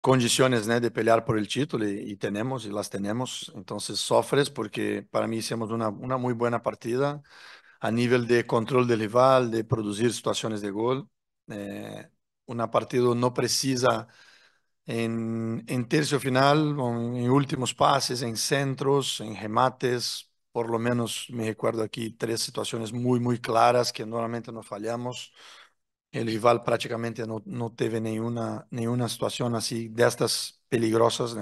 condiciones de pelear por el título y, tenemos y las tenemos. Entonces sofres porque para mí hicimos una, una muy buena partida a nivel de control del rival, de producir situaciones de gol. Eh, una partida no precisa en, en tercio final, en últimos pases, en centros, en remates. Por lo menos me recuerdo aquí tres situaciones muy, muy claras que normalmente nos fallamos. El rival prácticamente no, no teve ninguna, situación así de estas peligrosas.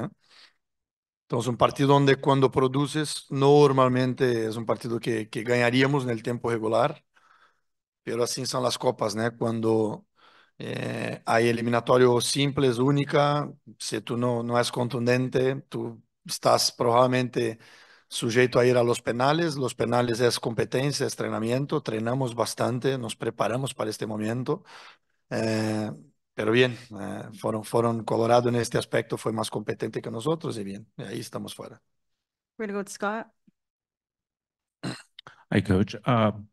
Entonces, un partido donde cuando produces, normalmente es un partido que, que ganaríamos en el tiempo regular, pero así son las copas, ¿no? Cuando eh, hay eliminatorio simples, única, si tú no, no es contundente, tú estás probablemente sujeto a ir a los penales. Los penales es competencia, es entrenamiento, entrenamos bastante, nos preparamos para este momento. Eh, pero bien, eh, fueron, fueron Colorado en este aspecto, fue más competente que nosotros y bien, ahí estamos fuera. We're go Scott. Hi, Coach. Uh,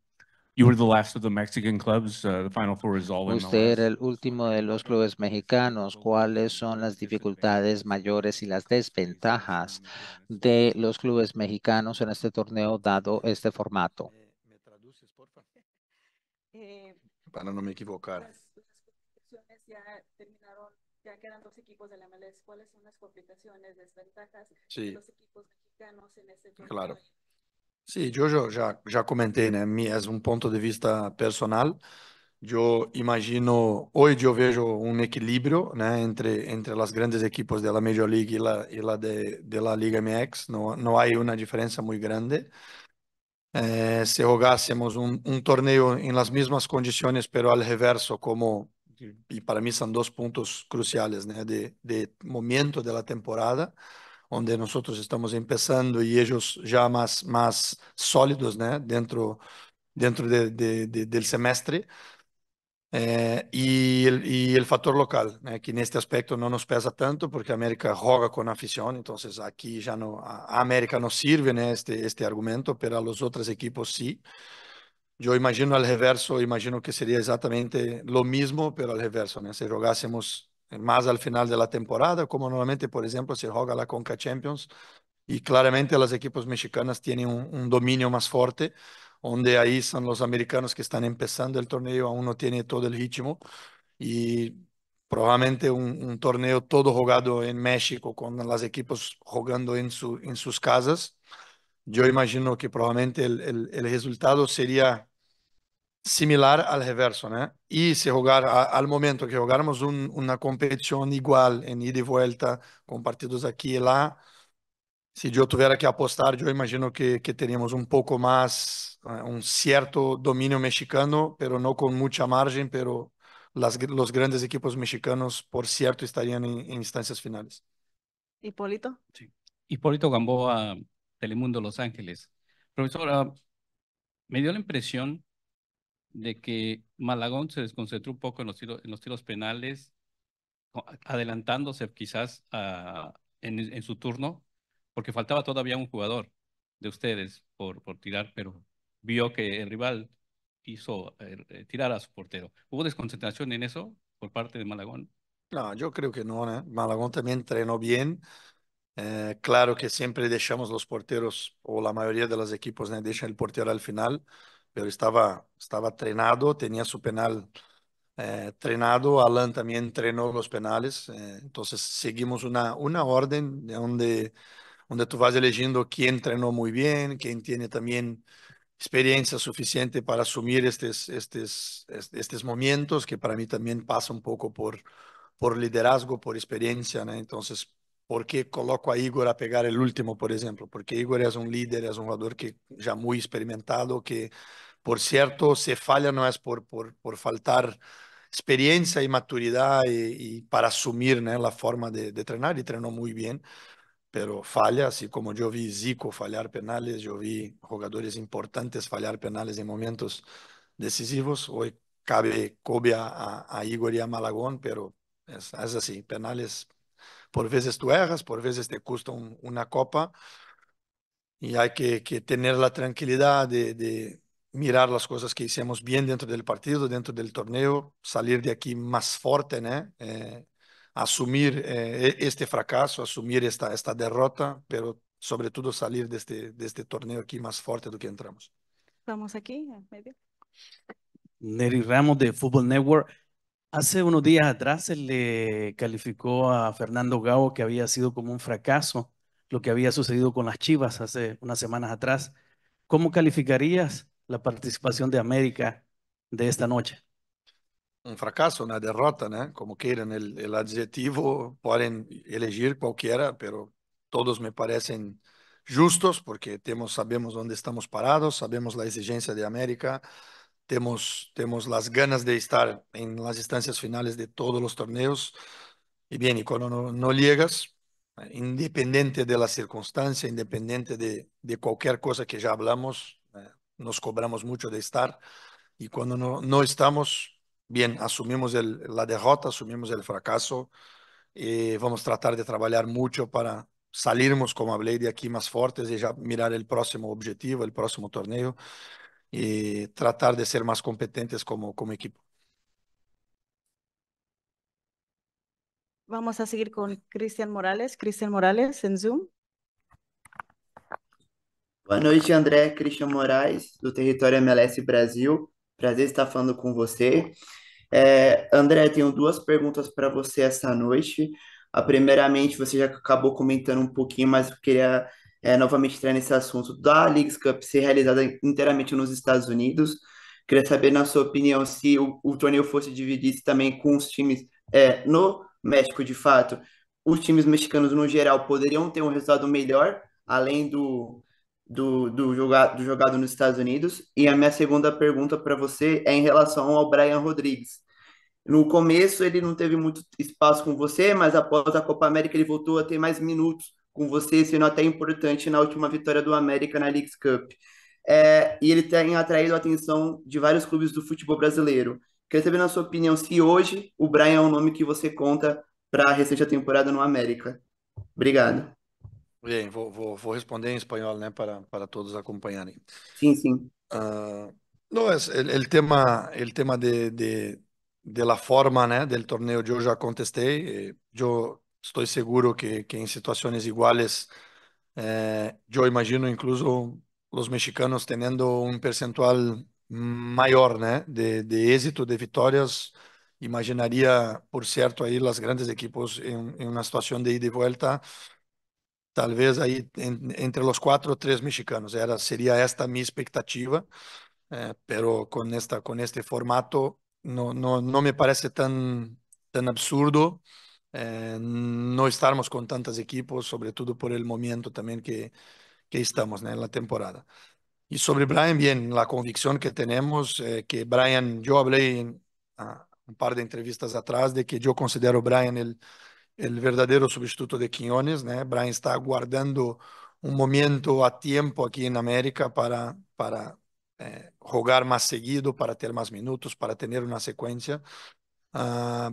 You were the last of the Mexican clubs. Uh, the final four is all Usted era el último de los clubes mexicanos. ¿Cuáles son las dificultades mayores y las desventajas de los clubes mexicanos en este torneo dado este formato? Eh, eh, Para no me equivocar. Ya terminaron, ya quedan dos equipos de la MLS. ¿Cuáles son las complicaciones, desventajas de los equipos mexicanos en este torneo? Claro. Sì, Giorgio, già, già comenté, né? Mi es un punto de vista personal. Eu imagino, hoje eu vejo un equilibrio né, entre, entre las grandes equipos da Major League e la, e la de, de, Liga MX. não no hay una diferencia muy grande. Eh, si um un, un, torneo en las mismas condiciones, pero al reverso, como, e para mim são dois pontos cruciales ¿no? Né, de, de momento da temporada, onde nós estamos começando e eles já mais mais sólidos dentro, dentro de, de, de, semestre. Eh, o fator local, que neste aspecto não nos pesa tanto porque a América juega com afición, então aqui ya no, a América não serve Este, este argumento, para os outros equipos sim eu imagino ao reverso, imagino que seria exatamente o mesmo, pero ao reverso, ¿no? si más al final de la temporada, como normalmente, por ejemplo, se juega la Conca Champions. Y claramente las equipos mexicanas tienen un, dominio más fuerte, donde ahí son los americanos que están empezando el torneo, aún no tiene todo el ritmo. Y probablemente un, torneo todo jugado en México, con las equipos jugando en, su, en sus casas. Yo imagino que probablemente el resultado sería similar al reverso, ¿no? Y si jugar, al momento que jugáramos un, una competición igual en ida y vuelta, con partidos aquí y allá, si yo tuviera que apostar, yo imagino que, que teníamos un poco más, eh, un cierto dominio mexicano, pero no con mucha margen, pero las, los grandes equipos mexicanos, por cierto, estarían en, en instancias finales. Hipólito. Sí. Hipólito Gamboa, Telemundo Los Ángeles. Profesora, ah, me dio la impresión de que Malagón se desconcentró un poco en los tiros, en los tiros penales, adelantándose quizás en, su turno, porque faltaba todavía un jugador de ustedes por, por tirar, pero vio que el rival hizo eh, eh, tirar a su portero. ¿Hubo desconcentración en eso por parte de Malagón? No, yo creo que no. ¿eh? Malagón también entrenó bien. claro que siempre dejamos los porteros, o la mayoría de los equipos ¿no? dejan el portero al final pero estaba, estaba entrenado, tenía su penal eh, entrenado, Alan también entrenó los penales, eh, entonces seguimos una, una orden de donde, donde tú vas eligiendo quién entrenó muy bien, quién tiene también experiencia suficiente para asumir estos, estos, estos momentos que para mí también pasa un poco por, por liderazgo, por experiencia, ¿no? entonces ¿Por qué coloco a Igor a pegar el último, por ejemplo? Porque Igor es un líder, es un jugador que ya muy experimentado, que por cierto, se falla no es por, por, por faltar experiencia y maturidad y, para asumir la forma de, de, entrenar y entrenó muy bien, pero falla, así como yo vi Zico fallar penales, yo vi jugadores importantes fallar penales en momentos decisivos, hoy cabe, a, a Igor y a Malagón, pero es así, penales por veces tú erras, por veces te cuesta una copa y hay que, tener la tranquilidad de, mirar las cosas que hicimos bien dentro del partido, dentro del torneo, salir de aquí más fuerte, Eh, asumir eh, e, este fracaso, asumir esta, esta derrota, pero sobre todo salir de este, de este torneo aquí más fuerte lo que entramos. Vamos aquí, en medio. Neri Ramos de Fútbol Network. Hace unos días atrás se le calificó a Fernando Gao que había sido como un fracaso lo que había sucedido con las Chivas hace unas semanas atrás. ¿Cómo calificarías la participación de América de esta noche? Un fracaso, una derrota, ¿no? Como quieran el, adjetivo, pueden elegir cualquiera, pero todos me parecen justos porque sabemos dónde estamos parados, sabemos la exigencia de América, tenemos las ganas de estar en las instancias finales de todos los torneos. Y bien, y cuando no, llegas, eh, independiente de la circunstancia, independiente de, de cualquier cosa que ya hablamos, eh, nos cobramos mucho de estar. Y cuando no, no estamos, bien, asumimos el, la derrota, asumimos el fracaso. Y eh, vamos a tratar de trabajar mucho para salirnos, como hablé, de aquí más fuertes y ya mirar el próximo objetivo, el próximo torneo. e tratar de ser mais competentes como, como equipo. Vamos a seguir con Cristian Morales. Cristian Morales en Zoom. Boa noite, André. Cristian Moraes, do Território MLS Brasil. Prazer estar falando com você. É, André, tenho duas perguntas para você essa noite. A primeiramente, você já acabou comentando um pouquinho, mas eu queria é, novamente entrar nesse assunto da Leagues Cup ser realizada inteiramente nos Estados Unidos. Queria saber, na sua opinião, se o, o torneio fosse dividido também com os times é, no México, de fato, os times mexicanos no geral poderiam ter um resultado melhor, além do, do, do, joga, do jogado nos Estados Unidos. E a minha segunda pergunta para você é em relação ao Brian Rodrigues. No começo ele não teve muito espaço com você, mas após a Copa América ele voltou a ter mais minutos com você, sendo até importante na última vitória do América na League Cup. É, e ele tem atraído a atenção de vários clubes do futebol brasileiro. Queria saber, na sua opinião, se hoje o Brian é um nome que você conta para a recente temporada no América. Obrigado. Bem, vou, vou, vou, responder em espanhol, né, para, para todos acompanharem. Sim, sim. Uh, ah, no, é, el, tema, o tema de, de, de la forma, né, do torneio eu já contestei. Eh, eu estou seguro que, que em situações iguales, eh, imagino incluso os mexicanos tendo um percentual maior, né, de, de, êxito, de vitórias, imaginaria, por certo, aí, as grandes equipos em uma situação de ida e volta, talvez aí ahí en, entre los cuatro, mexicanos, Era, seria esta minha expectativa, eh, pero com esta, com este formato não me parece tão tão absurdo. Eh, no estarmos con tantos equipos, sobre todo por el momento también que, que estamos en la temporada. Y sobre Brian, bien, la convicción que tenemos, eh, que Brian, yo hablé en, ah, un par de entrevistas atrás de que yo considero Brian el, el verdadero sustituto de Quiñones, Brian está guardando un momento a tiempo aquí en América para, para eh, jugar más seguido, para tener más minutos, para tener una secuencia. Ah,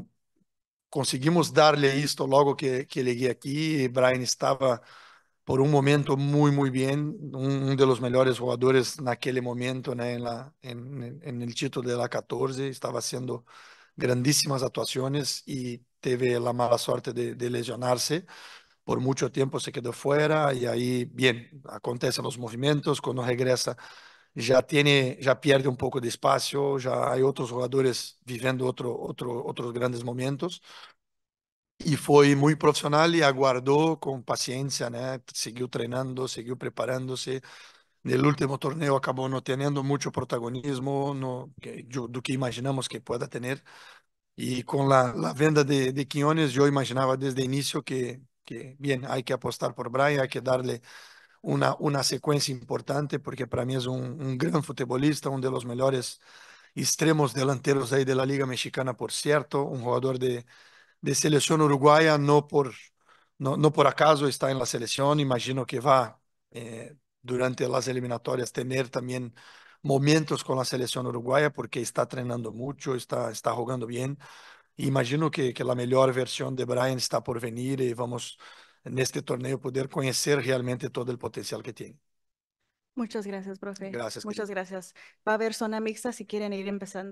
conseguimos darle esto luego que, que llegué aquí. Brian estaba por un momento muy, muy bien, Un de los mejores jugadores en aquel momento en, la, en, el título de la 14, estaba haciendo grandísimas actuaciones y tuvo la mala suerte de, de, lesionarse. Por mucho tiempo se quedó fuera y ahí, bien, acontecen los movimientos, cuando regresa já tiene, já perde um pouco de espaço, já há outros jogadores vivendo outro, outro, outros grandes momentos. E foi muito profissional e aguardou com paciência, né? Seguiu treinando, seguiu preparando-se. No último torneio acabou não tendo muito protagonismo no, do que imaginamos que pueda ter. E com a, a venda de, de Quinones, eu imaginava desde o início que, que, bem, há que apostar por Brian, há que dar-lhe una, una secuencia importante porque para mí es un, un gran futbolista, uno de los mejores extremos delanteros ahí de la Liga Mexicana, por cierto, un jugador de, de selección uruguaya, no por, no, no por acaso está en la selección, imagino que va eh, durante las eliminatorias tener también momentos con la selección uruguaya porque está entrenando mucho, está, está jugando bien. Imagino que, que la mejor versión de Brian está por venir y vamos en este torneo poder conocer realmente todo el potencial que tiene. Muchas gracias, profe. Gracias. Muchas gracias. Va a haber zona mixta si quieren ir empezando.